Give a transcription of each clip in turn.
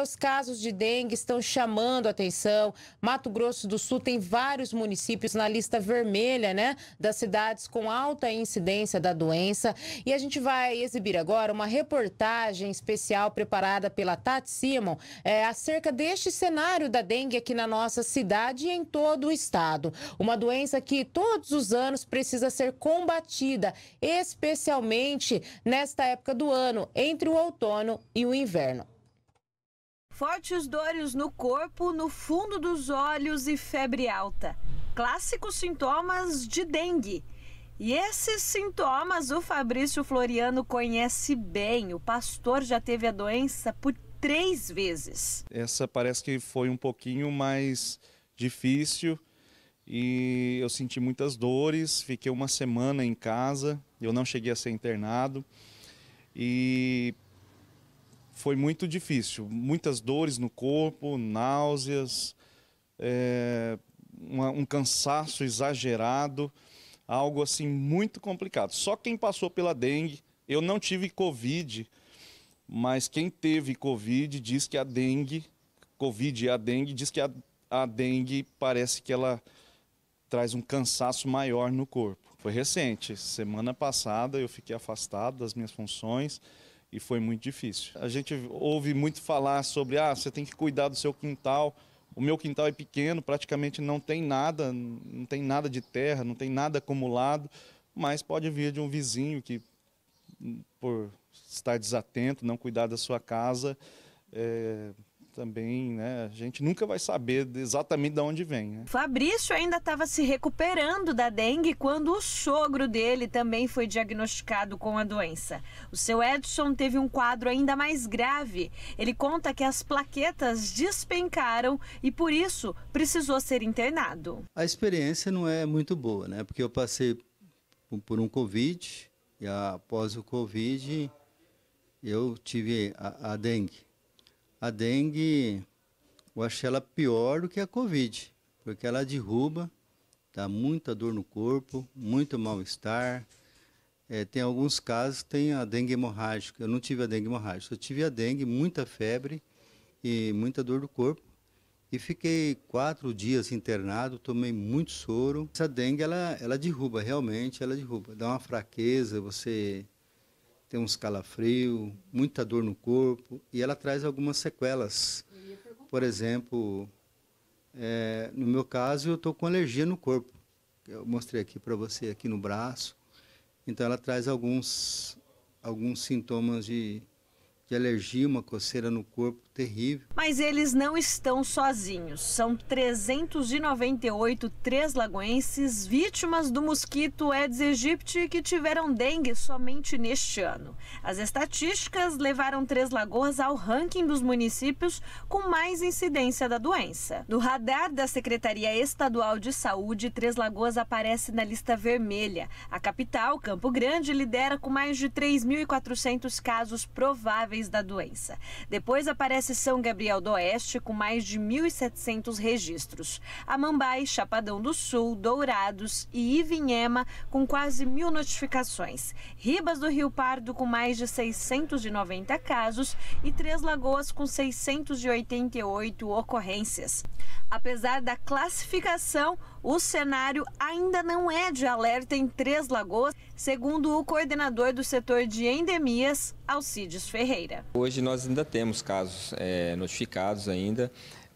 Os casos de dengue estão chamando atenção. Mato Grosso do Sul tem vários municípios na lista vermelha, né? Das cidades com alta incidência da doença. E a gente vai exibir agora uma reportagem especial preparada pela Tati Simon é, acerca deste cenário da dengue aqui na nossa cidade e em todo o estado. Uma doença que todos os anos precisa ser combatida, especialmente nesta época do ano, entre o outono e o inverno. Fortes dores no corpo, no fundo dos olhos e febre alta. Clássicos sintomas de dengue. E esses sintomas o Fabrício Floriano conhece bem. O pastor já teve a doença por três vezes. Essa parece que foi um pouquinho mais difícil e eu senti muitas dores. Fiquei uma semana em casa, eu não cheguei a ser internado. E foi muito difícil. Muitas dores no corpo, náuseas, é, uma, um cansaço exagerado, algo assim muito complicado. Só quem passou pela dengue, eu não tive Covid, mas quem teve Covid diz que a dengue, Covid e a dengue, diz que a, a dengue parece que ela traz um cansaço maior no corpo. Foi recente, semana passada eu fiquei afastado das minhas funções e foi muito difícil. A gente ouve muito falar sobre, ah, você tem que cuidar do seu quintal. O meu quintal é pequeno, praticamente não tem nada, não tem nada de terra, não tem nada acumulado, mas pode vir de um vizinho que, por estar desatento, não cuidar da sua casa, é, também, né? A gente nunca vai saber exatamente de onde vem. Né? Fabrício ainda estava se recuperando da dengue quando o sogro dele também foi diagnosticado com a doença. O seu Edson teve um quadro ainda mais grave. Ele conta que as plaquetas despencaram e por isso precisou ser internado. A experiência não é muito boa, né? Porque eu passei por um Covid e após o Covid eu tive a, a dengue a dengue, eu achei ela pior do que a Covid, porque ela derruba, dá muita dor no corpo, muito mal-estar. É, tem alguns casos que tem a dengue hemorrágica. Eu não tive a dengue hemorrágica, eu tive a dengue, muita febre e muita dor do corpo. E fiquei quatro dias internado, tomei muito soro. Essa dengue, ela, ela derruba, realmente, ela derruba. Dá uma fraqueza, você tem uns calafrios, muita dor no corpo e ela traz algumas sequelas. Por exemplo, é, no meu caso, eu estou com alergia no corpo. Eu mostrei aqui para você, aqui no braço. Então, ela traz alguns, alguns sintomas de de alergia, uma coceira no corpo terrível. Mas eles não estão sozinhos. São 398 três lagoenses vítimas do mosquito Aedes aegypti que tiveram dengue somente neste ano. As estatísticas levaram Três Lagoas ao ranking dos municípios com mais incidência da doença. No radar da Secretaria Estadual de Saúde, Três Lagoas aparece na lista vermelha. A capital, Campo Grande, lidera com mais de 3.400 casos prováveis da doença. Depois aparece São Gabriel do Oeste, com mais de 1.700 registros. Amambai, Chapadão do Sul, Dourados e Ivinhema, com quase mil notificações. Ribas do Rio Pardo, com mais de 690 casos. E Três Lagoas, com 688 ocorrências. Apesar da classificação, o cenário ainda não é de alerta em Três Lagoas, segundo o coordenador do setor de endemias, Alcides Ferreira. Hoje nós ainda temos casos é, notificados ainda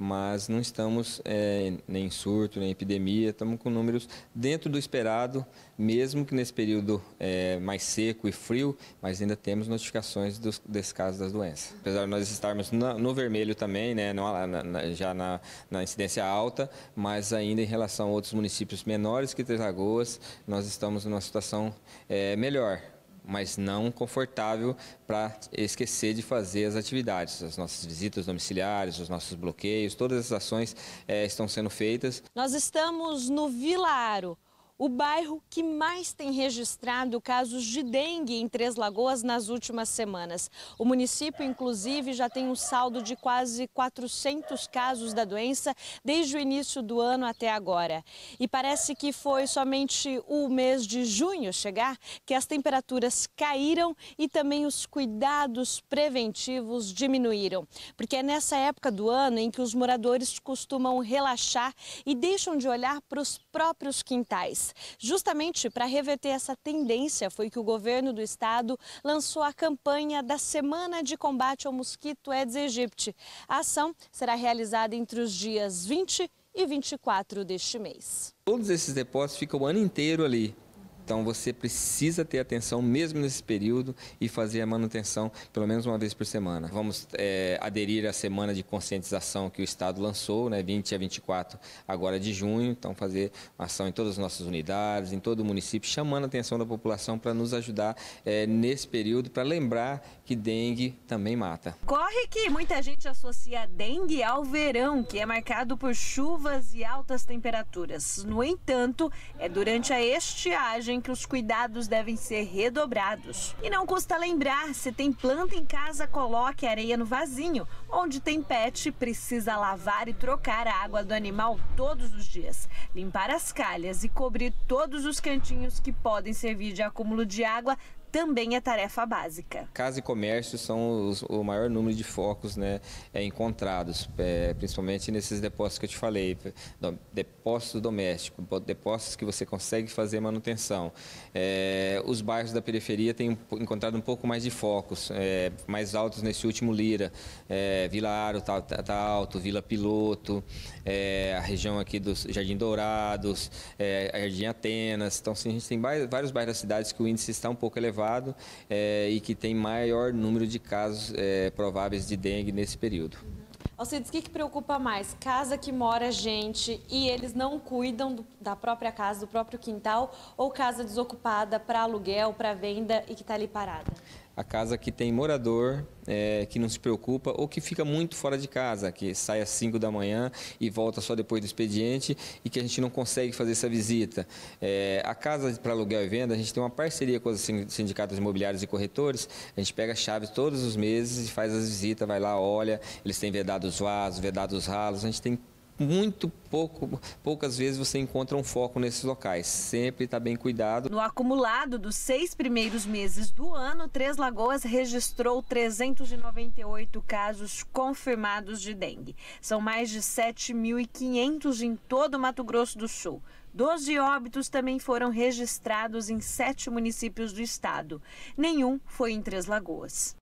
mas não estamos é, nem em surto, nem em epidemia, estamos com números dentro do esperado, mesmo que nesse período é, mais seco e frio, mas ainda temos notificações dos, desse caso das doenças. Apesar de nós estarmos na, no vermelho também, né, na, já na, na, incidência alta, mas ainda em relação a outros municípios menores que Três Lagoas, nós estamos numa situação é, melhor mas não confortável para esquecer de fazer as atividades, as nossas visitas domiciliares, os nossos bloqueios, todas as ações é, estão sendo feitas. Nós estamos no Vilaro o bairro que mais tem registrado casos de dengue em Três Lagoas nas últimas semanas. O município, inclusive, já tem um saldo de quase 400 casos da doença desde o início do ano até agora. E parece que foi somente o mês de junho chegar que as temperaturas caíram e também os cuidados preventivos diminuíram. Porque é nessa época do ano em que os moradores costumam relaxar e deixam de olhar para os próprios quintais. Justamente para reverter essa tendência foi que o governo do estado lançou a campanha da Semana de Combate ao Mosquito Aedes aegypti. A ação será realizada entre os dias 20 e 24 deste mês. Todos esses depósitos ficam o ano inteiro ali, então você precisa ter atenção mesmo nesse período e fazer a manutenção pelo menos uma vez por semana. Vamos é, aderir à semana de conscientização que o Estado lançou, né, 20 a 24 agora de junho. Então fazer ação em todas as nossas unidades, em todo o município, chamando a atenção da população para nos ajudar é, nesse período, para lembrar que dengue também mata. Corre que muita gente associa dengue ao verão, que é marcado por chuvas e altas temperaturas. No entanto, é durante a estiagem em que os cuidados devem ser redobrados. E não custa lembrar, se tem planta em casa, coloque areia no vasinho. Onde tem pet, precisa lavar e trocar a água do animal todos os dias, limpar as calhas e cobrir todos os cantinhos que podem servir de acúmulo de água também é tarefa básica. Casa e comércio são os, o maior número de focos né, é, encontrados, é, principalmente nesses depósitos que eu te falei, depósito doméstico, depósitos que você consegue fazer manutenção. É, os bairros da periferia têm encontrado um pouco mais de focos, é, mais altos nesse último Lira, é, Vila Aro está tá, tá alto, Vila Piloto, é, a região aqui do Jardim Dourados, Jardim Atenas, então sim, a gente tem vários bairros da cidade que o índice está um pouco elevado elevado é, eh, e que tem maior número de casos é, prováveis de dengue nesse período. Alcides, o que, que, preocupa mais? Casa que mora gente e eles não cuidam do, da própria casa, do próprio quintal, ou casa desocupada para aluguel, para venda e que está ali parada? a casa que tem morador é, que não se preocupa ou que fica muito fora de casa, que sai às 5 da manhã e volta só depois do expediente e que a gente não consegue fazer essa visita. É, a casa para aluguel e venda, a gente tem uma parceria com os sindicatos imobiliários e corretores, a gente pega chaves todos os meses e faz as visitas, vai lá, olha, eles têm vedado os vasos, vedado os ralos, a gente tem muito pouco, poucas vezes você encontra um foco nesses locais. Sempre está bem cuidado. No acumulado dos seis primeiros meses do ano, Três Lagoas registrou 398 casos confirmados de dengue. São mais de 7.500 em todo o Mato Grosso do Sul. Doze óbitos também foram registrados em sete municípios do estado. Nenhum foi em Três Lagoas.